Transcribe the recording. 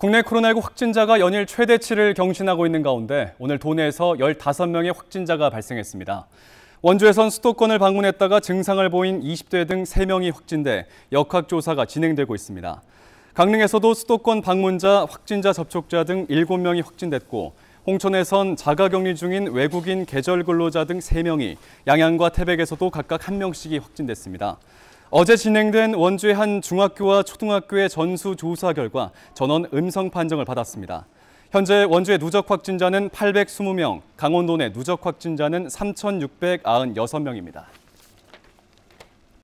국내 코로나19 확진자가 연일 최대치를 경신하고 있는 가운데 오늘 도내에서 15명의 확진자가 발생했습니다. 원주에선 수도권을 방문했다가 증상을 보인 20대 등 3명이 확진돼 역학조사가 진행되고 있습니다. 강릉에서도 수도권 방문자, 확진자 접촉자 등 7명이 확진됐고 홍천에선 자가격리 중인 외국인 계절 근로자 등 3명이 양양과 태백에서도 각각 1명씩이 확진됐습니다. 어제 진행된 원주의 한 중학교와 초등학교의 전수조사 결과 전원 음성 판정을 받았습니다. 현재 원주의 누적 확진자는 820명, 강원도 내 누적 확진자는 3,696명입니다.